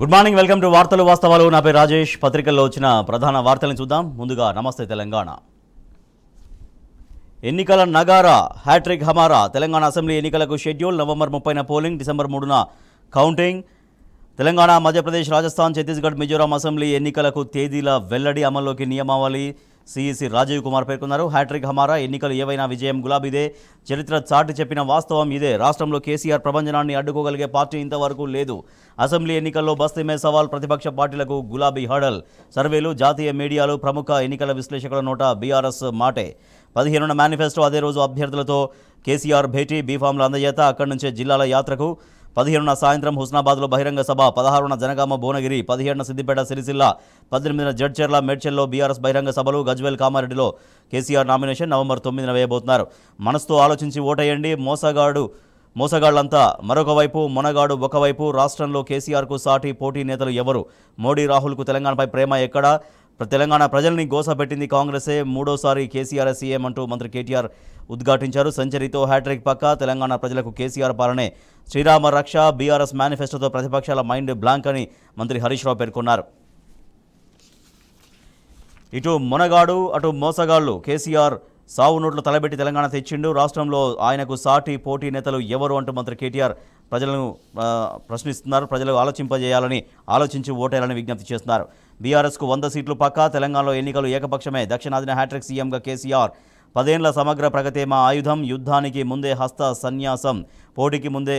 good morning welcome to వార్తలు వాస్తవాలు నా పేరు రాజేష్ పత్రికల్లో వచ్చిన ప్రధాన వార్తలను చూద్దాం ముందుగా నమస్తే తెలంగాణ ఎన్నికల నగారా హ్యాట్రిక్ హమారా తెలంగాణ అసెంబ్లీ ఎన్నికలకు షెడ్యూల్ నవంబర్ ముప్పైన పోలింగ్ డిసెంబర్ మూడున కౌంటింగ్ తెలంగాణ మధ్యప్రదేశ్ రాజస్థాన్ ఛత్తీస్గఢ్ మిజోరాం అసెంబ్లీ ఎన్నికలకు తేదీల వెల్లడి అమల్లోకి నియమావళి సీఈసీ రాజీవ్ కుమార్ పేర్కొన్నారు హ్యాట్రిక్ హమారా ఎన్నికలు ఏవైనా విజయం గులాబీదే చరిత్ర చాటి చెప్పిన వాస్తవం ఇదే రాష్ట్రంలో కేసీఆర్ ప్రభంజనాన్ని అడ్డుకోగలిగే పార్టీ ఇంతవరకు లేదు అసెంబ్లీ ఎన్నికల్లో బస్తీమే సవాల్ ప్రతిపక్ష పార్టీలకు గులాబీ హడల్ సర్వేలు జాతీయ మీడియాలు ప్రముఖ ఎన్నికల విశ్లేషకుల నోట బీఆర్ఎస్ మాటే పదిహేనున్న మేనిఫెస్టో అదే రోజు అభ్యర్థులతో కేసీఆర్ భేటీ బీఫామ్ల అందజేత అక్కడి నుంచే జిల్లాల యాత్రకు పదిహేనున సాయంత్రం హుస్నాబాద్లో బహిరంగ సభ పదహారున జనగామ భువనగిరి పదిహేడున సిద్దిపేట సిరిసిల్ల పద్దెనిమిదిన జడ్చెర్ల మేడ్చెల్లో బీఆర్ఎస్ బహిరంగ సభలు గజ్వేల్ కామారెడ్డిలో కేసీఆర్ నామినేషన్ నవంబర్ తొమ్మిదిన వేయబోతున్నారు మనసుతో ఆలోచించి ఓటేయండి మోసగాడు మోసగాళ్లంతా మరొక వైపు మొనగాడు ఒకవైపు రాష్ట్రంలో కేసీఆర్కు సాటి పోటీ నేతలు ఎవరు మోడీ రాహుల్కు తెలంగాణపై ప్రేమ ఎక్కడా తెలంగాణ ప్రజల్ని గోసపెట్టింది కాంగ్రెసే మూడోసారి కేసీఆర్ సీఎం అంటూ మంత్రి కేటీఆర్ ఉద్ఘాటించారు సెంచరీతో హ్యాట్రిక్ పక్క తెలంగాణ ప్రజలకు కేసీఆర్ పాలనే శ్రీరామ రక్ష బీఆర్ఎస్ మేనిఫెస్టోతో ప్రతిపక్షాల మైండ్ బ్లాంక్ అని మంత్రి హరీష్ రావు పేర్కొన్నారు ఇటు మునగాడు అటు మోసగాళ్లు కేసీఆర్ సావు నోట్లు తలబెట్టి తెలంగాణ తెచ్చిండు రాష్ట్రంలో ఆయనకు సాటి పోటీ నేతలు ఎవరు అంటూ మంత్రి కేటీఆర్ ప్రజలను ప్రశ్నిస్తున్నారు ప్రజలు ఆలోచింపజేయాలని ఆలోచించి ఓటేయాలని విజ్ఞప్తి చేస్తున్నారు బీఆర్ఎస్కు వంద సీట్లు పక్కా తెలంగాణలో ఎన్నికలు ఏకపక్షమే దక్షిణాదిన హ్యాట్రిక్ సీఎంగా కేసీఆర్ పదేండ్ల సమగ్ర ప్రగతే మా ఆయుధం యుద్ధానికి ముందే హస్త సన్యాసం పోటీకి ముందే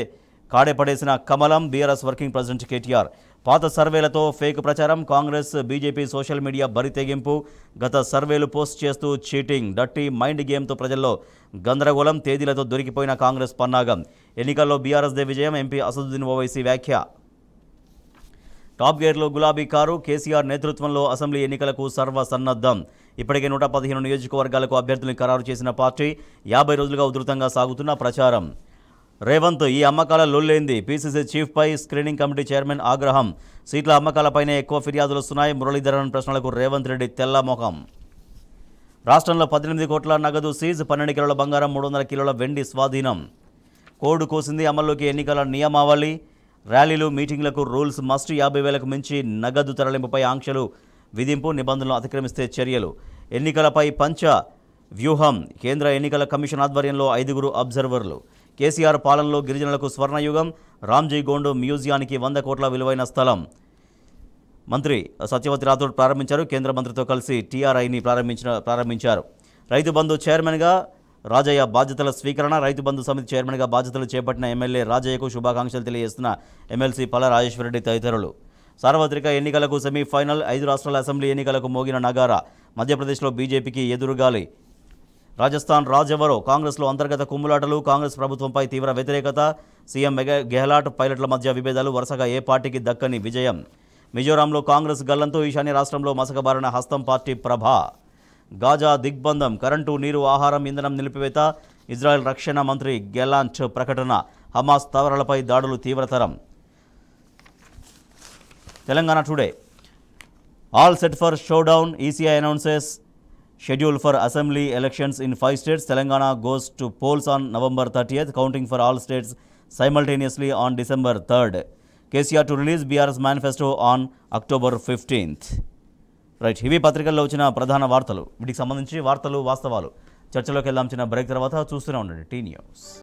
పడేసిన కమలం బీఆర్ఎస్ వర్కింగ్ ప్రెసిడెంట్ కేటీఆర్ పాత సర్వేలతో ఫేక్ ప్రచారం కాంగ్రెస్ బీజేపీ సోషల్ మీడియా బరితెగింపు గత సర్వేలు పోస్ట్ చేస్తూ చీటింగ్ డట్టి మైండ్ గేమ్తో ప్రజల్లో గందరగోళం తేదీలతో దొరికిపోయిన కాంగ్రెస్ పన్నాగం ఎన్నికల్లో బీఆర్ఎస్దే విజయం ఎంపీ అసదుద్దీన్ ఓవైసీ వ్యాఖ్య టాప్ గేర్లో గులాబీ కారు కేసీఆర్ నేతృత్వంలో అసెంబ్లీ ఎన్నికలకు సర్వసన్నద్ధం ఇప్పటికే నూట పదిహేను నియోజకవర్గాలకు అభ్యర్థులను ఖరారు చేసిన పార్టీ యాభై రోజులుగా ఉధృతంగా సాగుతున్న ప్రచారం రేవంత్ ఈ అమ్మకాల లొల్లేంది పీసీసీ చీఫ్పై స్క్రీనింగ్ కమిటీ చైర్మన్ ఆగ్రహం సీట్ల అమ్మకాలపైనే ఎక్కువ ఫిర్యాదులు వస్తున్నాయి మురళీధరన్ ప్రశ్నలకు రేవంత్ రెడ్డి ముఖం రాష్ట్రంలో పద్దెనిమిది కోట్ల నగదు సీజ్ పన్నెండు కిలోల బంగారం మూడు వందల కిలోల వెండి స్వాధీనం కోడ్ కోసింది అమల్లోకి ఎన్నికల నియమావళి ర్యాలీలు మీటింగ్లకు రూల్స్ మస్ట్ యాభై వేలకు మించి నగదు తరలింపుపై ఆంక్షలు విధింపు నిబంధనలు అతిక్రమిస్తే చర్యలు ఎన్నికలపై పంచ వ్యూహం కేంద్ర ఎన్నికల కమిషన్ ఆధ్వర్యంలో ఐదుగురు అబ్జర్వర్లు కేసీఆర్ పాలనలో గిరిజనులకు స్వర్ణయుగం గోండు మ్యూజియానికి వంద కోట్ల విలువైన స్థలం మంత్రి సత్యవతి రాథోడ్ ప్రారంభించారు కేంద్ర మంత్రితో కలిసి టీఆర్ఐని ప్రారంభించిన ప్రారంభించారు రైతు బంధు చైర్మన్గా రాజయ్య బాధ్యతల స్వీకరణ రైతు బంధు సమితి చైర్మన్గా బాధ్యతలు చేపట్టిన ఎమ్మెల్యే రాజయ్యకు శుభాకాంక్షలు తెలియజేస్తున్న ఎమ్మెల్సీ పల్ల రాజేశ్వరరెడ్డి తదితరులు సార్వత్రిక ఎన్నికలకు సెమీఫైనల్ ఐదు రాష్ట్రాల అసెంబ్లీ ఎన్నికలకు మోగిన నగారా మధ్యప్రదేశ్లో బీజేపీకి ఎదురుగాలి రాజస్థాన్ రాజెవరో కాంగ్రెస్లో అంతర్గత కుమ్ములాటలు కాంగ్రెస్ ప్రభుత్వంపై తీవ్ర వ్యతిరేకత సీఎం గెహ్లాట్ పైలట్ల మధ్య విభేదాలు వరుసగా ఏ పార్టీకి దక్కని విజయం మిజోరాంలో కాంగ్రెస్ గల్లంతో ఈశాన్య రాష్ట్రంలో మసకబారిన హస్తం పార్టీ ప్రభ గాజా దిగ్బంధం కరెంటు నీరు ఆహారం ఇంధనం నిలిపివేత ఇజ్రాయెల్ రక్షణ మంత్రి గెలాంచ్ ప్రకటన హమాస్ స్థావరాలపై దాడులు తీవ్రతరం Telangana today all set for showdown ECI announces schedule for assembly elections in five states Telangana goes to polls on November thirtieth counting for all states simultaneously on December third KCR to release BRS manifesto on October fifteenth right ఇవి పత్రికల్లో వచ్చిన ప్రధాన వార్తలు వీటికి సంబంధించి వార్తలు వాస్తవాలు చర్చలోకి వెళ్దాం చిన్న బ్రేక్ తర్వాత చూస్తూనే ఉండండి టీ న్యూస్